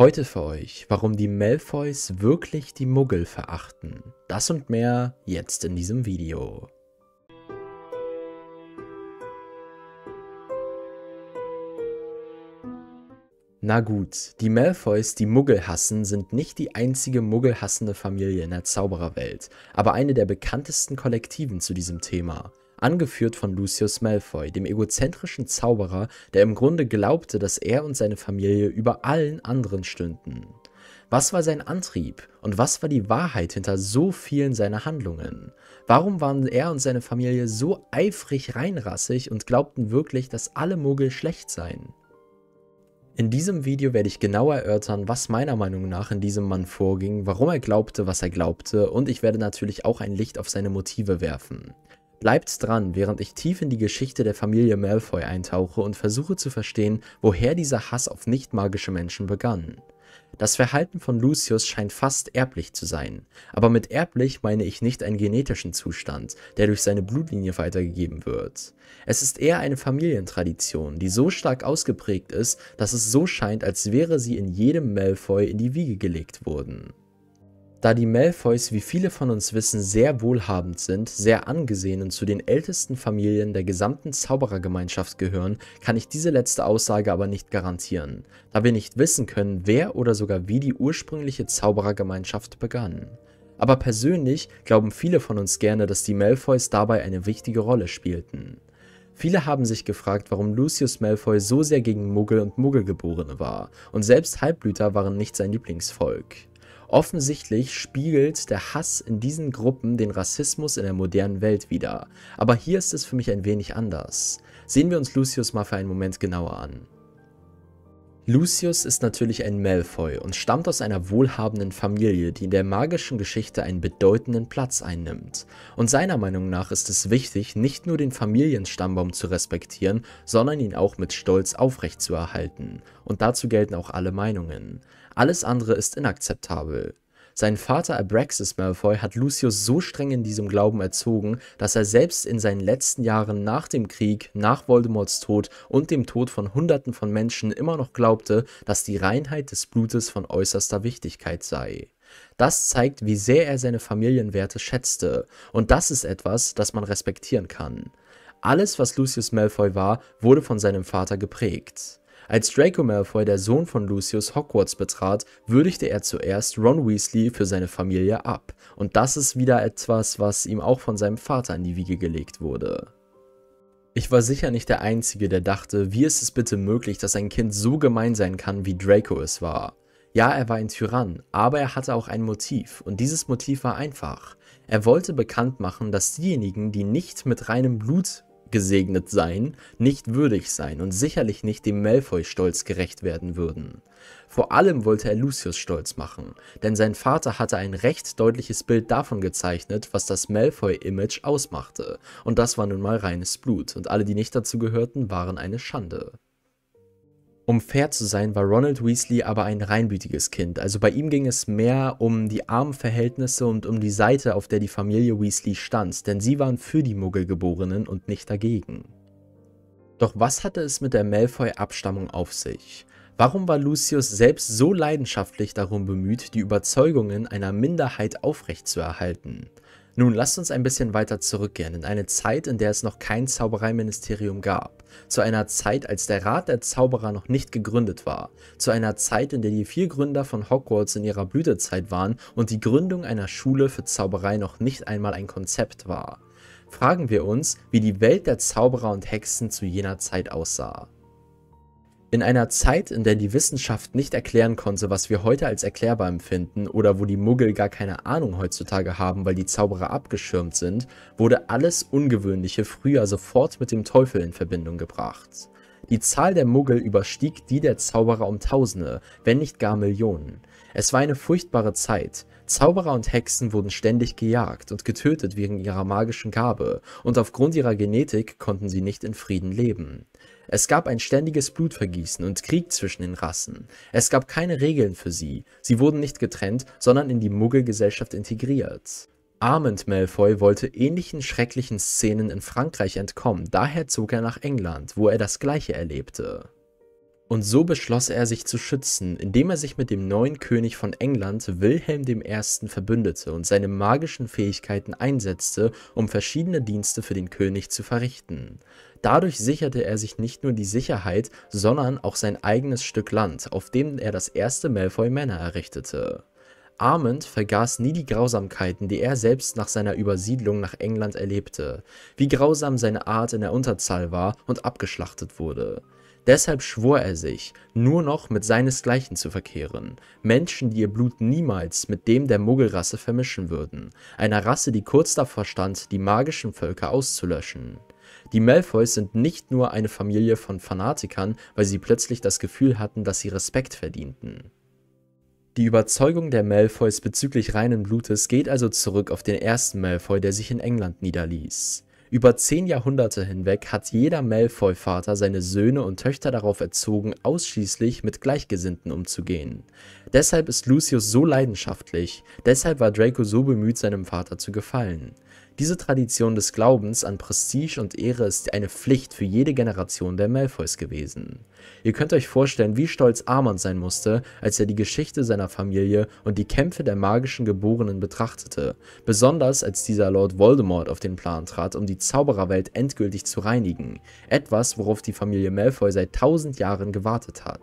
Heute für euch, warum die Malfoys wirklich die Muggel verachten. Das und mehr jetzt in diesem Video. Na gut, die Malfoys, die Muggel hassen, sind nicht die einzige muggelhassende Familie in der Zaubererwelt, aber eine der bekanntesten Kollektiven zu diesem Thema angeführt von Lucius Malfoy, dem egozentrischen Zauberer, der im Grunde glaubte, dass er und seine Familie über allen anderen stünden. Was war sein Antrieb und was war die Wahrheit hinter so vielen seiner Handlungen? Warum waren er und seine Familie so eifrig reinrassig und glaubten wirklich, dass alle Muggel schlecht seien? In diesem Video werde ich genau erörtern, was meiner Meinung nach in diesem Mann vorging, warum er glaubte, was er glaubte und ich werde natürlich auch ein Licht auf seine Motive werfen. Bleibt dran, während ich tief in die Geschichte der Familie Malfoy eintauche und versuche zu verstehen, woher dieser Hass auf nichtmagische Menschen begann. Das Verhalten von Lucius scheint fast erblich zu sein, aber mit erblich meine ich nicht einen genetischen Zustand, der durch seine Blutlinie weitergegeben wird. Es ist eher eine Familientradition, die so stark ausgeprägt ist, dass es so scheint, als wäre sie in jedem Malfoy in die Wiege gelegt worden. Da die Malfoys, wie viele von uns wissen, sehr wohlhabend sind, sehr angesehen und zu den ältesten Familien der gesamten Zauberergemeinschaft gehören, kann ich diese letzte Aussage aber nicht garantieren, da wir nicht wissen können, wer oder sogar wie die ursprüngliche Zauberergemeinschaft begann. Aber persönlich glauben viele von uns gerne, dass die Malfoys dabei eine wichtige Rolle spielten. Viele haben sich gefragt, warum Lucius Malfoy so sehr gegen Muggel und Muggelgeborene war, und selbst Halbblüter waren nicht sein Lieblingsvolk. Offensichtlich spiegelt der Hass in diesen Gruppen den Rassismus in der modernen Welt wider. Aber hier ist es für mich ein wenig anders. Sehen wir uns Lucius mal für einen Moment genauer an. Lucius ist natürlich ein Malfoy und stammt aus einer wohlhabenden Familie, die in der magischen Geschichte einen bedeutenden Platz einnimmt. Und seiner Meinung nach ist es wichtig, nicht nur den Familienstammbaum zu respektieren, sondern ihn auch mit Stolz aufrechtzuerhalten. Und dazu gelten auch alle Meinungen. Alles andere ist inakzeptabel. Sein Vater Abraxas Malfoy hat Lucius so streng in diesem Glauben erzogen, dass er selbst in seinen letzten Jahren nach dem Krieg, nach Voldemorts Tod und dem Tod von Hunderten von Menschen immer noch glaubte, dass die Reinheit des Blutes von äußerster Wichtigkeit sei. Das zeigt, wie sehr er seine Familienwerte schätzte, und das ist etwas, das man respektieren kann. Alles, was Lucius Malfoy war, wurde von seinem Vater geprägt. Als Draco Malfoy, der Sohn von Lucius, Hogwarts betrat, würdigte er zuerst Ron Weasley für seine Familie ab. Und das ist wieder etwas, was ihm auch von seinem Vater in die Wiege gelegt wurde. Ich war sicher nicht der Einzige, der dachte, wie ist es bitte möglich, dass ein Kind so gemein sein kann, wie Draco es war. Ja, er war ein Tyrann, aber er hatte auch ein Motiv, und dieses Motiv war einfach. Er wollte bekannt machen, dass diejenigen, die nicht mit reinem Blut gesegnet sein, nicht würdig sein und sicherlich nicht dem Malfoy-Stolz gerecht werden würden. Vor allem wollte er Lucius stolz machen, denn sein Vater hatte ein recht deutliches Bild davon gezeichnet, was das Malfoy-Image ausmachte, und das war nun mal reines Blut, und alle, die nicht dazu gehörten, waren eine Schande. Um fair zu sein, war Ronald Weasley aber ein reinbütiges Kind. Also bei ihm ging es mehr um die armen Verhältnisse und um die Seite, auf der die Familie Weasley stand, denn sie waren für die Muggelgeborenen und nicht dagegen. Doch was hatte es mit der Malfoy-Abstammung auf sich? Warum war Lucius selbst so leidenschaftlich darum bemüht, die Überzeugungen einer Minderheit aufrechtzuerhalten? Nun lasst uns ein bisschen weiter zurückgehen in eine Zeit, in der es noch kein Zaubereiministerium gab, zu einer Zeit, als der Rat der Zauberer noch nicht gegründet war, zu einer Zeit, in der die vier Gründer von Hogwarts in ihrer Blütezeit waren und die Gründung einer Schule für Zauberei noch nicht einmal ein Konzept war. Fragen wir uns, wie die Welt der Zauberer und Hexen zu jener Zeit aussah. In einer Zeit, in der die Wissenschaft nicht erklären konnte, was wir heute als erklärbar empfinden oder wo die Muggel gar keine Ahnung heutzutage haben, weil die Zauberer abgeschirmt sind, wurde alles Ungewöhnliche früher sofort mit dem Teufel in Verbindung gebracht. Die Zahl der Muggel überstieg die der Zauberer um Tausende, wenn nicht gar Millionen. Es war eine furchtbare Zeit. Zauberer und Hexen wurden ständig gejagt und getötet wegen ihrer magischen Gabe, und aufgrund ihrer Genetik konnten sie nicht in Frieden leben. Es gab ein ständiges Blutvergießen und Krieg zwischen den Rassen. Es gab keine Regeln für sie. Sie wurden nicht getrennt, sondern in die Muggelgesellschaft integriert. Armand Malfoy wollte ähnlichen schrecklichen Szenen in Frankreich entkommen, daher zog er nach England, wo er das gleiche erlebte. Und so beschloss er sich zu schützen, indem er sich mit dem neuen König von England Wilhelm I. verbündete und seine magischen Fähigkeiten einsetzte, um verschiedene Dienste für den König zu verrichten. Dadurch sicherte er sich nicht nur die Sicherheit, sondern auch sein eigenes Stück Land, auf dem er das erste Malfoy Manor errichtete. Armand vergaß nie die Grausamkeiten, die er selbst nach seiner Übersiedlung nach England erlebte, wie grausam seine Art in der Unterzahl war und abgeschlachtet wurde. Deshalb schwor er sich, nur noch mit seinesgleichen zu verkehren, Menschen, die ihr Blut niemals mit dem der Muggelrasse vermischen würden, einer Rasse, die kurz davor stand, die magischen Völker auszulöschen. Die Malfoys sind nicht nur eine Familie von Fanatikern, weil sie plötzlich das Gefühl hatten, dass sie Respekt verdienten. Die Überzeugung der Malfoys bezüglich reinen Blutes geht also zurück auf den ersten Malfoy, der sich in England niederließ. Über zehn Jahrhunderte hinweg hat jeder Malfoy-Vater seine Söhne und Töchter darauf erzogen, ausschließlich mit Gleichgesinnten umzugehen. Deshalb ist Lucius so leidenschaftlich, deshalb war Draco so bemüht, seinem Vater zu gefallen. Diese Tradition des Glaubens an Prestige und Ehre ist eine Pflicht für jede Generation der Malfoys gewesen. Ihr könnt euch vorstellen, wie stolz Armand sein musste, als er die Geschichte seiner Familie und die Kämpfe der magischen Geborenen betrachtete, besonders als dieser Lord Voldemort auf den Plan trat, um die Zaubererwelt endgültig zu reinigen, etwas, worauf die Familie Malfoy seit tausend Jahren gewartet hat.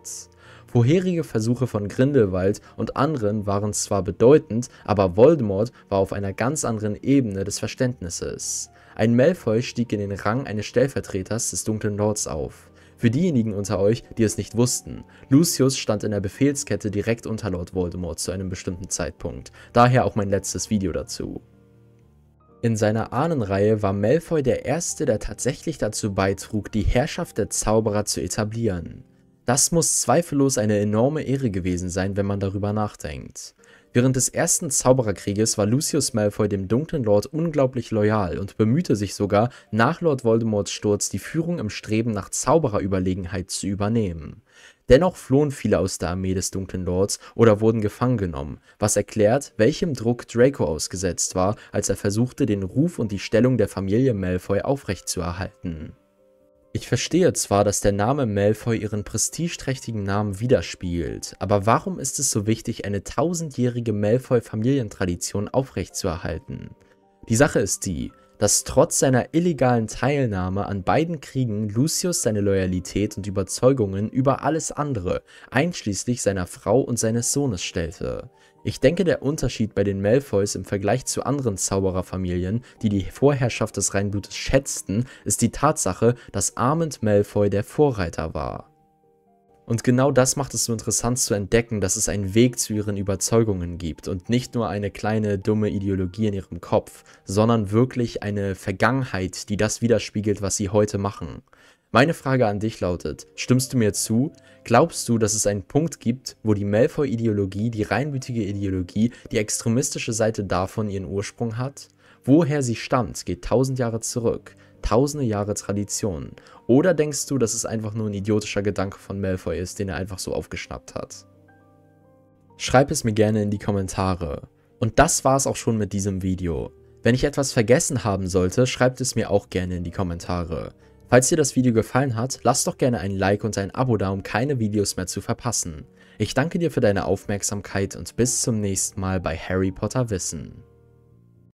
Vorherige Versuche von Grindelwald und anderen waren zwar bedeutend, aber Voldemort war auf einer ganz anderen Ebene des Verständnisses. Ein Malfoy stieg in den Rang eines Stellvertreters des Dunklen Lords auf. Für diejenigen unter euch, die es nicht wussten, Lucius stand in der Befehlskette direkt unter Lord Voldemort zu einem bestimmten Zeitpunkt, daher auch mein letztes Video dazu. In seiner Ahnenreihe war Malfoy der Erste, der tatsächlich dazu beitrug, die Herrschaft der Zauberer zu etablieren. Das muss zweifellos eine enorme Ehre gewesen sein, wenn man darüber nachdenkt. Während des ersten Zaubererkrieges war Lucius Malfoy dem dunklen Lord unglaublich loyal und bemühte sich sogar, nach Lord Voldemorts Sturz die Führung im Streben nach Zaubererüberlegenheit zu übernehmen. Dennoch flohen viele aus der Armee des dunklen Lords oder wurden gefangen genommen, was erklärt, welchem Druck Draco ausgesetzt war, als er versuchte, den Ruf und die Stellung der Familie Malfoy aufrechtzuerhalten. Ich verstehe zwar, dass der Name Malfoy ihren prestigeträchtigen Namen widerspiegelt, aber warum ist es so wichtig, eine tausendjährige Malfoy-Familientradition aufrechtzuerhalten? Die Sache ist die, dass trotz seiner illegalen Teilnahme an beiden Kriegen Lucius seine Loyalität und Überzeugungen über alles andere, einschließlich seiner Frau und seines Sohnes stellte. Ich denke, der Unterschied bei den Malfoys im Vergleich zu anderen Zaubererfamilien, die die Vorherrschaft des Reinblutes schätzten, ist die Tatsache, dass Armand Malfoy der Vorreiter war. Und genau das macht es so interessant zu entdecken, dass es einen Weg zu ihren Überzeugungen gibt und nicht nur eine kleine dumme Ideologie in ihrem Kopf, sondern wirklich eine Vergangenheit, die das widerspiegelt, was sie heute machen. Meine Frage an dich lautet, stimmst du mir zu? Glaubst du, dass es einen Punkt gibt, wo die Malfoy-Ideologie, die reinblütige Ideologie, die extremistische Seite davon ihren Ursprung hat? Woher sie stammt, geht tausend Jahre zurück tausende Jahre Tradition? Oder denkst du, dass es einfach nur ein idiotischer Gedanke von Malfoy ist, den er einfach so aufgeschnappt hat? Schreib es mir gerne in die Kommentare. Und das war's auch schon mit diesem Video. Wenn ich etwas vergessen haben sollte, schreibt es mir auch gerne in die Kommentare. Falls dir das Video gefallen hat, lass doch gerne ein Like und ein Abo da, um keine Videos mehr zu verpassen. Ich danke dir für deine Aufmerksamkeit und bis zum nächsten Mal bei Harry Potter Wissen.